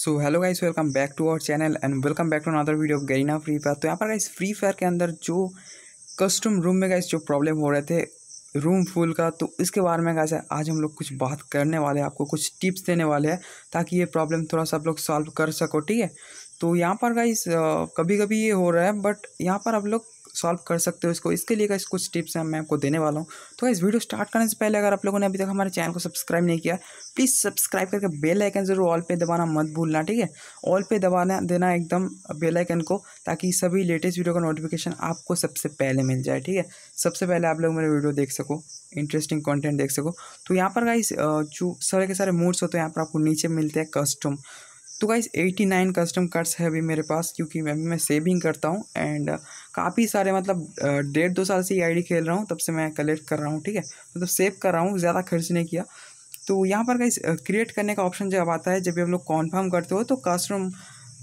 so hello guys welcome back to our channel and welcome back to another video Garena free fire तो यहाँ पर guys free fire के अंदर जो custom room में guys जो प्रॉब्लम हो रहे थे रूम फुल का तो इसके बारे में गाइस आज हम लोग कुछ बात करने वाले हैं आपको कुछ टिप्स देने वाले हैं ताकि ये प्रॉब्लम थोड़ा सा आप लोग सॉल्व कर सको ठीक है तो यहाँ पर गाइस कभी कभी ये हो रहा है बट यहाँ पर आप लोग सॉल्व कर सकते हो इसको इसके लिए कुछ टिप्स हैं मैं आपको देने वाला हूँ तो इस वीडियो स्टार्ट करने से पहले अगर आप लोगों ने अभी तक हमारे चैनल को सब्सक्राइब नहीं किया प्लीज़ सब्सक्राइब करके बेल आइकन जरूर ऑल पे दबाना मत भूलना ठीक है ऑल पे दबाना देना एकदम बेल आइकन को ताकि सभी लेटेस्ट वीडियो का नोटिफिकेशन आपको सबसे पहले मिल जाए ठीक है सबसे पहले आप लोग मेरे वीडियो देख सको इंटरेस्टिंग कंटेंट देख सको तो यहाँ पर गाइस जो सारे के सारे मूड्स होते हैं यहाँ पर आपको नीचे मिलते हैं कस्टम तो गाइस 89 कस्टम कट्स है अभी मेरे पास क्योंकि मैं अभी मैं सेविंग करता हूँ एंड uh, काफ़ी सारे मतलब uh, डेढ़ दो साल से ये आई खेल रहा हूँ तब से मैं कलेक्ट कर रहा हूँ ठीक है मतलब सेव कर रहा हूँ ज़्यादा खर्च नहीं किया तो यहाँ पर गाइस क्रिएट uh, करने का ऑप्शन जब आता है जब भी हम लोग कॉन्फर्म करते हो तो कस्टम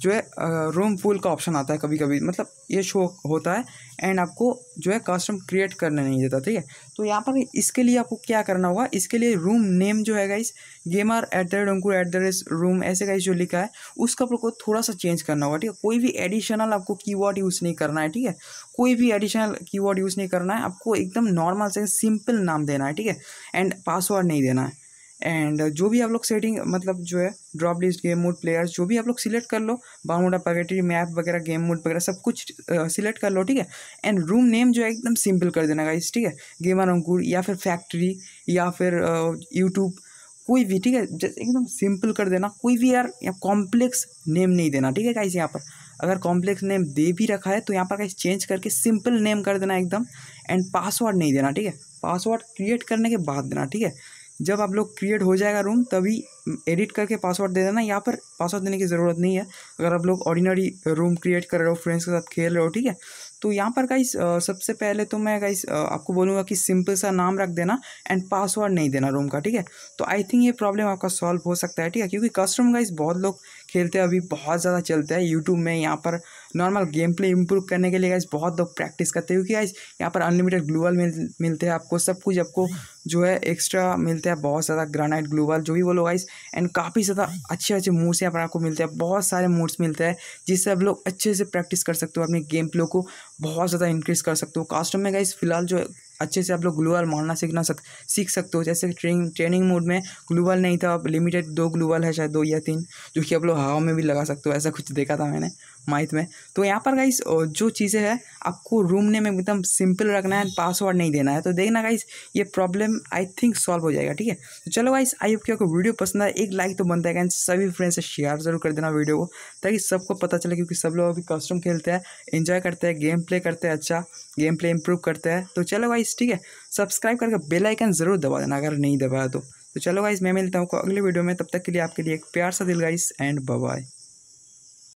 जो है रूम फुल का ऑप्शन आता है कभी कभी मतलब ये शो होता है एंड आपको जो है कस्टम क्रिएट करने नहीं देता ठीक है तो यहाँ पर इसके लिए आपको क्या करना होगा इसके लिए रूम नेम जो है guys gamer at the rate Ankur at the rate room ऐसे गाइस जो लिखा है उसका आपको थोड़ा सा चेंज करना होगा ठीक है कोई भी एडिशनल आपको की यूज़ नहीं करना है ठीक है कोई भी एडिशनल की यूज़ नहीं करना है आपको एकदम नॉर्मल से सिंपल नाम देना है ठीक है एंड पासवर्ड नहीं देना है एंड uh, जो भी आप लोग सेटिंग मतलब जो है drop list game mode players जो भी आप लोग सिलेक्ट कर लो बाउंड पगेटरी मैप वगैरह गेम मोड वगैरह सब कुछ सिलेक्ट uh, कर लो ठीक है एंड रूम नेम जो है एकदम सिंपल कर देना गाइस ठीक है गेमर अंकुर या फिर फैक्ट्री या फिर यूट्यूब uh, कोई भी ठीक है एकदम सिंपल कर देना कोई भी यार कॉम्प्लेक्स नेम नहीं देना ठीक है गाइस यहाँ पर अगर कॉम्प्लेक्स नेम दे भी रखा है तो यहाँ पर गाइस चेंज करके सिंपल नेम कर देना एकदम एंड पासवर्ड नहीं देना ठीक है पासवर्ड क्रिएट करने के बाद देना ठीक है जब आप लोग क्रिएट हो जाएगा रूम तभी एडिट करके पासवर्ड दे देना यहाँ पर पासवर्ड देने की ज़रूरत नहीं है अगर आप लोग ऑर्डिनरी रूम क्रिएट कर रहे हो फ्रेंड्स के साथ खेल रहे हो ठीक है तो यहाँ पर गाइस सबसे पहले तो मैं गाइस आपको बोलूँगा कि सिंपल सा नाम रख देना एंड पासवर्ड नहीं देना रूम का ठीक है तो आई थिंक ये प्रॉब्लम आपका सॉल्व हो सकता है ठीक है क्योंकि कस्टम गाइस बहुत लोग खेलते हैं अभी बहुत ज़्यादा चलते हैं यूट्यूब में यहाँ पर नॉर्मल गेम प्ले इम्प्रूव करने के लिए गाइज बहुत लोग प्रैक्टिस करते हैं क्योंकि गाइज यहाँ पर अनलिमिटेड ग्लूबल मिल मिलते हैं आपको सब कुछ आपको जो है एक्स्ट्रा मिलता है बहुत ज़्यादा ग्रानाइट ग्लूबल जो भी बोलो गाइज एंड काफ़ी ज़्यादा अच्छे अच्छे मूड्स यहाँ पर आपको मिलते हैं बहुत सारे मूड्स मिलते हैं जिससे आप लोग अच्छे से प्रैक्टिस कर सकते हो अपने गेम प्ले को बहुत ज़्यादा इंक्रीज़ कर सकते हो कास्टम में गाइज फिलहाल जो अच्छे से आप लोग ग्लूबल मारना सीखना सक सीख सकते हो जैसे ट्रेनिंग ट्रेनिंग मोड में ग्लूबल नहीं था अब लिमिटेड दो ग्लूबल है शायद दो या तीन जो कि आप लोग हवा में भी लगा सकते हो ऐसा कुछ देखा था मैंने माइथ में तो यहाँ पर गाइस जो चीज़ें हैं आपको रूम नेम एकदम सिंपल रखना है पासवर्ड नहीं देना है तो देखना गाइस ये प्रॉब्लम आई थिंक सॉल्व हो जाएगा ठीक है तो चलो गाइस आई होप कि आपको वीडियो पसंद आए एक लाइक तो बनता है सभी फ्रेंड्स से शेयर जरूर कर देना वीडियो को ताकि सबको पता चले क्योंकि सब लोग अभी कस्टम खेलते हैं इन्जॉय करते हैं गेम प्ले करते हैं अच्छा गेम प्ले इंप्रूव करते हैं तो चलो गाइस ठीक है सब्सक्राइब करके बेल आइकन ज़रूर दबा देना अगर नहीं दबाया तो तो चलो गाइस मैं मिलता हूँ अगले वीडियो में तब तक के लिए आपके लिए एक प्यार सा दिल गाइस एंड बाय